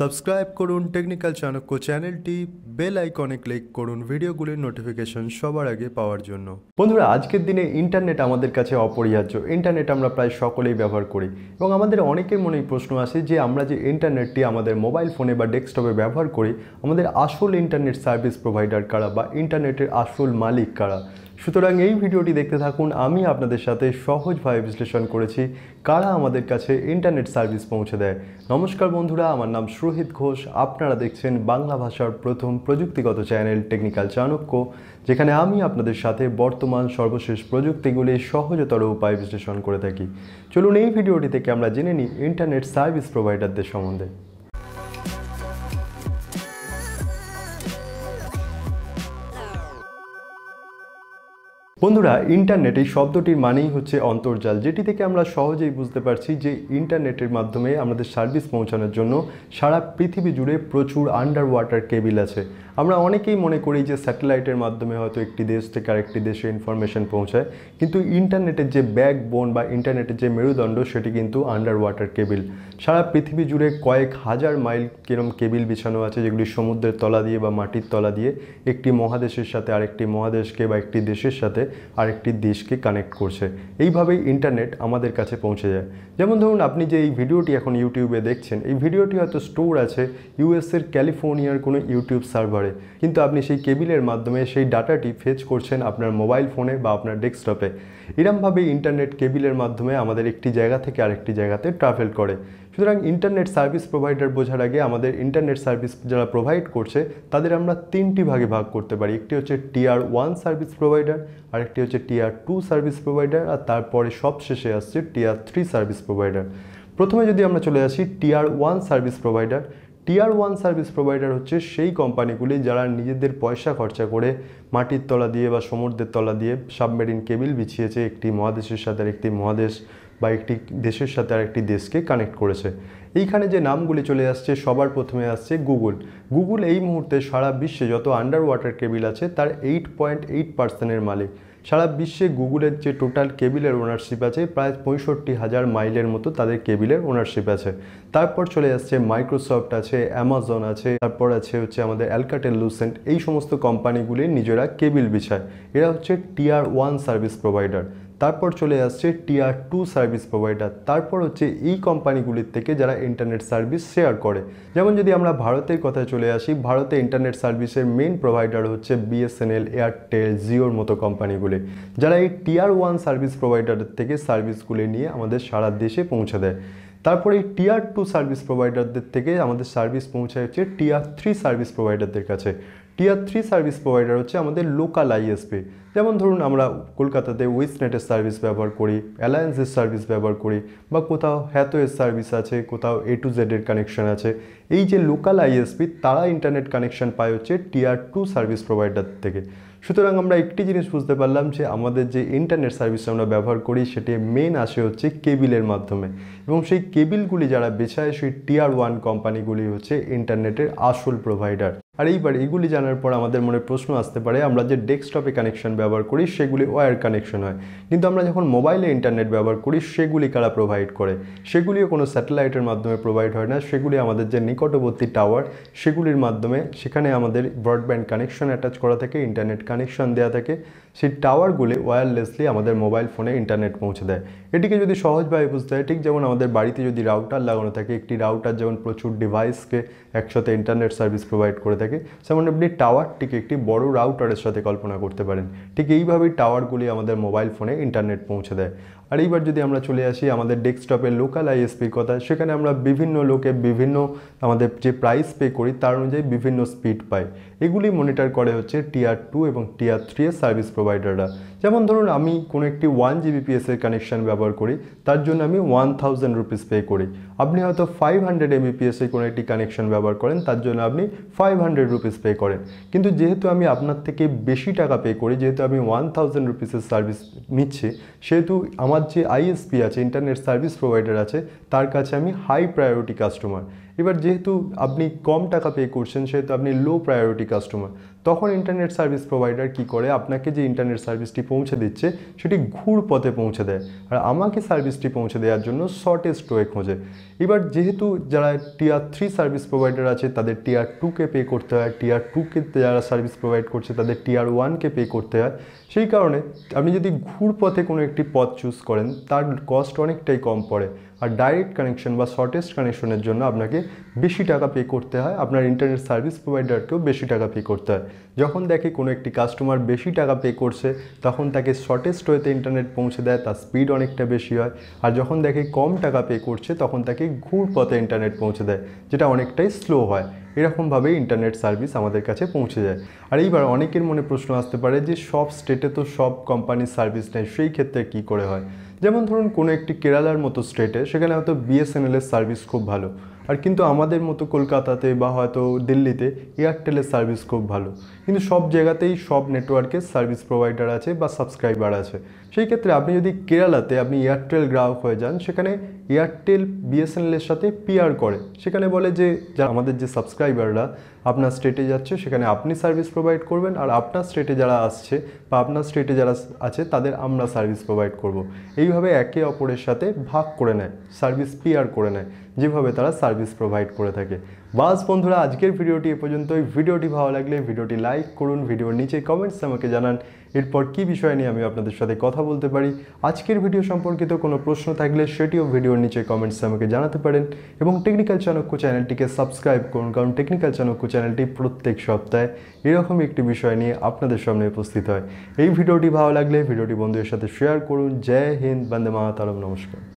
Subscribe করুন technical Chanakya চ্যানেলটি bell আইকনে ক্লিক করুন ভিডিওগুলির নোটিফিকেশন সবার আগে পাওয়ার জন্য বন্ধুরা আজকের দিনে ইন্টারনেট আমাদের কাছে অপরিহার্য ইন্টারনেট আমরা প্রায় সকলেই ব্যবহার করি এবং আমাদের অনেকের মনেই প্রশ্ন আসে যে আমরা যে ইন্টারনেটটি আমাদের মোবাইল ফোনে বা ডেস্কটপে ব্যবহার করি আমাদের আসল ইন্টারনেট সার্ভিস প্রোভাইডার কারা বা ইন্টারনেটের আসল মালিক কারা সুতরাং এই ভিডিওটি দেখতে থাকুন আমি আপনাদের সাথে সহজভাবে বিশ্লেষণ করেছি কারা আমাদের কাছে ইন্টারনেট সার্ভিস পৌঁছে দেয় নমস্কার বন্ধুরা আমার নাম সুরহিত ঘোষ আপনারা দেখছেন বাংলা ভাষার প্রথম প্রযুক্তিগত চ্যানেল টেকনিক্যাল চাণক্য যেখানে আমি আপনাদের সাথে বর্তমান সর্বশেষ প্রযুক্তিগুলি সহজতর উপায় বিশ্লেষণ করে থাকি চলুন এই ভিডিওটি থেকে আমরা জেনে নিই ইন্টারনেট সার্ভিস প্রোভাইডারদের সম্বন্ধে বন্ধুরা ইন্টারনেট এই শব্দটির মানেই হচ্ছে অন্তর্জাল যেটি থেকে আমরা সহজেই বুঝতে পারছি যে ইন্টারনেটের মাধ্যমে আমাদের সার্ভিস পৌঁছানোর জন্য সারা পৃথিবী জুড়ে প্রচুর আন্ডার ওয়াটার কেবিল আছে আমরা অনেকেই মনে করি যে স্যাটেলাইটের মাধ্যমে হয়তো একটি দেশ থেকে আরেকটি দেশে ইনফরমেশন পৌঁছায় কিন্তু ইন্টারনেটের যে ব্যাক বোন বা ইন্টারনেটের যে মেরুদণ্ড সেটি কিন্তু আন্ডার ওয়াটার কেবিল সারা পৃথিবী জুড়ে কয়েক হাজার মাইল কিরম কেবিল বিছানো আছে যেগুলি সমুদ্রের তলা দিয়ে বা মাটির তলা দিয়ে একটি মহাদেশের সাথে আরেকটি মহাদেশকে বা একটি দেশের সাথে আরেকটি দেশকে কানেক্ট করছে এইভাবেই ইন্টারনেট আমাদের কাছে পৌঁছে যায় যেমন ধরুন আপনি যে এই ভিডিওটি এখন ইউটিউবে দেখছেন এই ভিডিওটি হয়তো স্টোর আছে ইউএসের ক্যালিফোর্নিয়ার কোনো ইউটিউব সার্ভারে কিন্তু আপনি সেই কেবিলের মাধ্যমে সেই ডাটাটি ফেচ করছেন আপনার মোবাইল ফোনে বা আপনার ডেস্কটপে এরমভাবে ইন্টারনেট কেবিলের মাধ্যমে আমাদের একটি জায়গা থেকে আরেকটি জায়গাতে ট্রাভেল করে সুতরাং ইন্টারনেট সার্ভিস প্রোভাইডার বোঝার আগে আমাদের ইন্টারনেট সার্ভিস যারা প্রোভাইড করছে তাদের আমরা তিনটি ভাগে ভাগ করতে পারি একটি হচ্ছে টিআর ওয়ান সার্ভিস প্রোভাইডার আরেকটি হচ্ছে টিআর টু সার্ভিস প্রোভাইডার আর তারপরে সবশেষে আসছে টিআর থ্রি সার্ভিস প্রোভাইডার প্রথমে যদি আমরা চলে আসি tier one service provider tier one service provider হচ্ছে সেই কোম্পানিগুলি যারা নিজেদের পয়সা খরচা করে মাটির তলা দিয়ে বা সমুদ্রের তলা দিয়ে সাবমেরিন কেবিল বিছিয়েছে একটি মহাদেশের সাথে একটি মহাদেশ বা একটি দেশের সাথে আরেকটি দেশকে কানেক্ট করেছে এইখানে যে নামগুলি চলে আসছে সবার প্রথমে আসছে গুগল গুগল এই মুহূর্তে সারা বিশ্বে যত আন্ডার ওয়াটার কেবিল আছে তার এইট পয়েন্ট এইট পার্সেন্টের মালিক সারা বিশ্বে গুগলের যে টোটাল কেবিলের ওনারশিপ আছে প্রায় পঁয়ষট্টি হাজার মাইলের মতো তাদের কেবিলের ওনারশিপ আছে তারপর চলে আসছে মাইক্রোসফট আছে অ্যামাজন আছে তারপর আছে হচ্ছে আমাদের অ্যালকাটেল লুসেন্ট এই সমস্ত কোম্পানিগুলি নিজেরা কেবিল বিছায় এরা হচ্ছে টিআর ওয়ান সার্ভিস প্রোভাইডার তারপর চলে আসছে টিআর টু সার্ভিস প্রোভাইডার তারপর হচ্ছে এই কোম্পানিগুলির থেকে যারা ইন্টারনেট সার্ভিস শেয়ার করে যেমন যদি আমরা ভারতের কথা চলে আসি ভারতে ইন্টারনেট সার্ভিসের মেন প্রোভাইডার হচ্ছে বিএসএনএল এয়ারটেল জিওর মতো কোম্পানিগুলি যারা এই টিআর ওয়ান সার্ভিস প্রোভাইডারের থেকে সার্ভিসগুলি নিয়ে আমাদের সারা দেশে পৌঁছে দেয় তারপরে এই টিয়ার টু সার্ভিস প্রোভাইডারদের থেকে আমাদের সার্ভিস পৌঁছায় হচ্ছে টিআর থ্রি সার্ভিস প্রোভাইডারদের কাছে টিয়ার থ্রি সার্ভিস প্রোভাইডার হচ্ছে আমাদের লোকাল আইএসপি যেমন ধরুন আমরা কলকাতাতে উইসনেটের সার্ভিস ব্যবহার করি অ্যালায়েন্সের সার্ভিস ব্যবহার করি বা কোথাও হ্যাথোয়ের সার্ভিস আছে কোথাও এ টু জেডের কানেকশান আছে এই যে লোকাল আইএসপি তারা ইন্টারনেট কানেকশান পায় হচ্ছে টিয়ার টু সার্ভিস প্রোভাইডার থেকে সুতরাং আমরা একটি জিনিস বুঝতে পারলাম যে আমাদের যে ইন্টারনেট সার্ভিস আমরা ব্যবহার করি সেটি মেন আসে হচ্ছে কেবিলের মাধ্যমে এবং সেই কেবিলগুলি যারা বেছায় সেই টিয়ার ওয়ান কোম্পানিগুলি হচ্ছে ইন্টারনেটের আসল প্রোভাইডার আর এইবার এগুলি জানার পর আমাদের মনে প্রশ্ন আসতে পারে আমরা যে ডেস্কটপে কানেকশন ব্যবহার করি সেগুলি ওয়ার কানেকশন হয় কিন্তু আমরা যখন মোবাইলে ইন্টারনেট ব্যবহার করি সেগুলি কারা প্রোভাইড করে সেগুলিও কোনো স্যাটেলাইটের মাধ্যমে প্রোভাইড হয় না সেগুলি আমাদের যে নিকটবর্তী টাওয়ার সেগুলির মাধ্যমে সেখানে আমাদের ব্রডব্যান্ড কানেকশন অ্যাটাচ করা থাকে ইন্টারনেট কানেকশন দেওয়া থাকে সেই টাওয়ারগুলি ওয়্যারলেসলি আমাদের মোবাইল ফোনে ইন্টারনেট পৌঁছে দেয় এটিকে যদি সহজভাবে বুঝতে হয় ঠিক যেমন আমাদের বাড়িতে যদি রাউটার লাগানো থাকে একটি রাউটার যেমন প্রচুর ডিভাইসকে একসাথে ইন্টারনেট সার্ভিস প্রোভাইড করে থাকে যেমন আপনি টাওয়ারটিকে একটি বড় রাউটারের সাথে কল্পনা করতে পারেন ঠিক এইভাবেই টাওয়ারগুলি আমাদের মোবাইল ফোনে ইন্টারনেট পৌঁছে দেয় আর এইবার যদি আমরা চলে আসি আমাদের ডেস্কটপের লোকাল আইএসপির কথা সেখানে আমরা বিভিন্ন লোকে বিভিন্ন আমাদের যে প্রাইস পে করি তার অনুযায়ী বিভিন্ন স্পিড পাই এগুলি মনিটর করে হচ্ছে টিআর টু এবং টিআর থ্রি এর সার্ভিস প্রোভাইডাররা যেমন ধরুন আমি কোনো একটি ওয়ান জিবিপিএসের কানেকশান ব্যবহার করি তার জন্য আমি ওয়ান থাউজেন্ড রুপিস পে করি আপনি হয়তো ফাইভ হান্ড্রেড এর কোনো একটি কানেকশান ব্যবহার করেন তার জন্য আপনি ফাইভ হান্ড্রেড রুপিস পে করেন কিন্তু যেহেতু আমি আপনার থেকে বেশি টাকা পে করি যেহেতু আমি ওয়ান থাউজেন্ড রুপিসের সার্ভিস নিচ্ছি সেহেতু আমার আমার যে আইএসপি আছে ইন্টারনেট সার্ভিস প্রোভাইডার আছে তার কাছে আমি হাই প্রায়োরিটি কাস্টমার এবার যেহেতু আপনি কম টাকা পে করছেন সেহেতু আপনি লো প্রায়োরিটি কাস্টমার তখন ইন্টারনেট সার্ভিস প্রোভাইডার কি করে আপনাকে যে ইন্টারনেট সার্ভিসটি পৌঁছে দিচ্ছে সেটি ঘুর পথে পৌঁছে দেয় আর আমাকে সার্ভিসটি পৌঁছে দেওয়ার জন্য শর্টেস্ট ওয়ে খোঁজে এবার যেহেতু যারা টিয়ার থ্রি সার্ভিস প্রোভাইডার আছে তাদের টিয়ার টুকে পে করতে হয় টিয়ার টুকে যারা সার্ভিস প্রোভাইড করছে তাদের টিয়ার ওয়ানকে পে করতে হয় সেই কারণে আপনি যদি ঘুর পথে কোনো একটি পথ চুজ করেন তার কস্ট অনেকটাই কম পড়ে আর ডাইরেক্ট কানেকশন বা শর্টেস্ট কানেকশনের জন্য আপনাকে বেশি টাকা পে করতে হয় আপনার ইন্টারনেট সার্ভিস প্রোভাইডারকেও বেশি টাকা পে করতে হয় যখন দেখে কোনো একটি কাস্টমার বেশি টাকা পে করছে তখন তাকে শর্টেস্ট ওয়েতে ইন্টারনেট পৌঁছে দেয় তার স্পিড অনেকটা বেশি হয় আর যখন দেখে কম টাকা পে করছে তখন তাকে ঘুর পথে ইন্টারনেট পৌঁছে দেয় যেটা অনেকটাই স্লো হয় এরকমভাবেই ইন্টারনেট সার্ভিস আমাদের কাছে পৌঁছে যায় আর এইবার অনেকের মনে প্রশ্ন আসতে পারে যে সব স্টেটে তো সব কোম্পানির সার্ভিস নেয় সেই ক্ষেত্রে কি করে হয় যেমন ধরুন কোনো একটি কেরালার মতো স্টেটে সেখানে হয়তো বিএসএনএলের সার্ভিস খুব ভালো আর কিন্তু আমাদের মতো কলকাতাতে বা হয়তো দিল্লিতে এয়ারটেলের সার্ভিস খুব ভালো কিন্তু সব জায়গাতেই সব নেটওয়ার্কের সার্ভিস প্রোভাইডার আছে বা সাবস্ক্রাইবার আছে সেই ক্ষেত্রে আপনি যদি কেরালাতে আপনি এয়ারটেল গ্রাহক হয়ে যান সেখানে এয়ারটেল বিএসএনএলের সাথে পিআর করে সেখানে বলে যে আমাদের যে সাবস্ক্রাইবাররা আপনার স্টেটে যাচ্ছে সেখানে আপনি সার্ভিস প্রোভাইড করবেন আর আপনার স্টেটে যারা আসছে বা আপনার স্টেটে যারা আছে তাদের আমরা সার্ভিস প্রোভাইড করব। এইভাবে একে অপরের সাথে ভাগ করে নেয় সার্ভিস পিআর করে নেয় যেভাবে তারা সার্ভিস প্রোভাইড করে থাকে বাস বন্ধুরা আজকের ভিডিওটি এ পর্যন্তই ভিডিওটি ভালো লাগলে ভিডিওটি লাইক করুন ভিডিওর নিচে কমেন্টস আমাকে জানান এরপর কি বিষয় নিয়ে আমি আপনাদের সাথে কথা বলতে পারি আজকের ভিডিও সম্পর্কিত কোনো প্রশ্ন থাকলে সেটিও ভিডিওর নিচে কমেন্টস আমাকে জানাতে পারেন এবং টেকনিক্যাল চাণক্য চ্যানেলটিকে সাবস্ক্রাইব করুন কারণ টেকনিক্যাল চাণক্য চ্যানেলটি প্রত্যেক সপ্তাহে এরকমই একটি বিষয় নিয়ে আপনাদের সামনে উপস্থিত হয় এই ভিডিওটি ভালো লাগলে ভিডিওটি বন্ধুদের সাথে শেয়ার করুন জয় হিন্দ বন্দে মাতারম নমস্কার